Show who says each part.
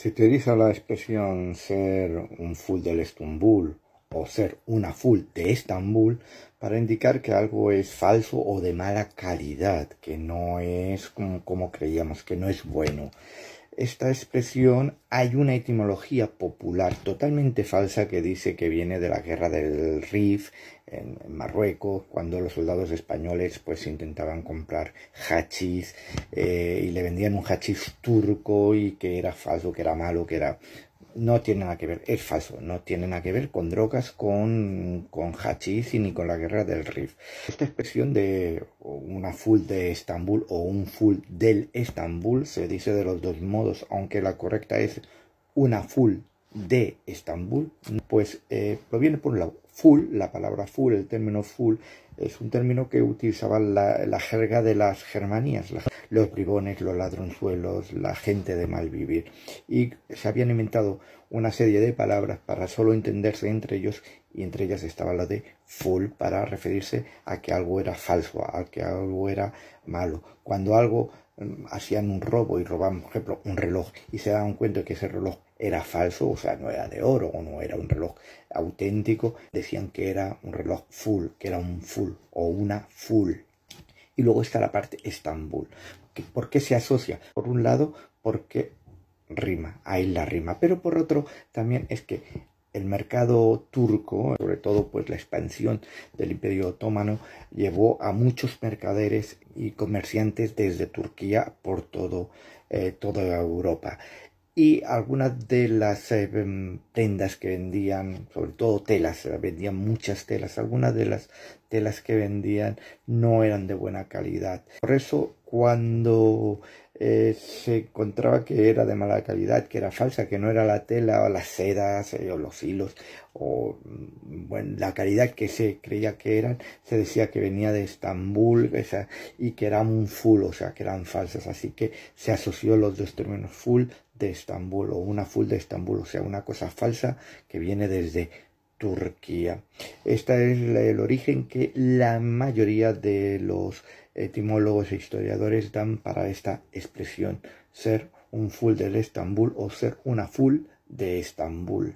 Speaker 1: Se utiliza la expresión ser un full del Estambul o ser una full de Estambul para indicar que algo es falso o de mala calidad, que no es como, como creíamos, que no es bueno esta expresión hay una etimología popular totalmente falsa que dice que viene de la guerra del Rif en, Marruecos, cuando los soldados españoles pues intentaban comprar hachís eh, y le vendían un hachís turco y que era falso, que era malo, que era no tiene nada que ver, es falso, no tiene nada que ver con drogas, con, con hachís y ni con la guerra del Rif. Esta expresión de una full de Estambul o un full del Estambul se dice de los dos modos, aunque la correcta es una full de Estambul, pues proviene eh, por un lado. Full, la palabra full, el término full, es un término que utilizaba la, jerga de las germanías, los bribones, los ladronzuelos, la gente de mal vivir. Y se habían inventado una serie de palabras para solo entenderse entre ellos y entre ellas estaba la de full para referirse a que algo era falso, a que algo era malo. Cuando algo mm, hacían un robo y robaban, por ejemplo, un reloj y se daban cuenta que ese reloj era falso, o sea, no era de oro o no era un reloj auténtico, decían que era un reloj full, que era un full o una full. Y luego está la parte Estambul. ¿Por qué se asocia? Por un lado, porque rima, ahí la rima, pero por otro también es que el mercado turco, sobre todo pues la expansión del Imperio Otomano, llevó a muchos mercaderes y comerciantes desde Turquía por eh, toda Europa y algunas de las em, prendas que vendían, sobre todo telas, eh, vendían muchas telas, algunas de las telas que vendían no eran de buena calidad. Por eso cuando eh, se encontraba que era de mala calidad, que era falsa, que no era la tela o las sedas eh, o los hilos o mm, bueno, la calidad que se creía que eran, se decía que venía de Estambul y que eran un full, o sea, que eran falsas. Así que se asoció los dos términos full de Estambul o una full de Estambul, o sea, una cosa falsa que viene desde Turquía. Este es el origen que la mayoría de los etimólogos e historiadores dan para esta expresión, ser un full del Estambul o ser una full de Estambul.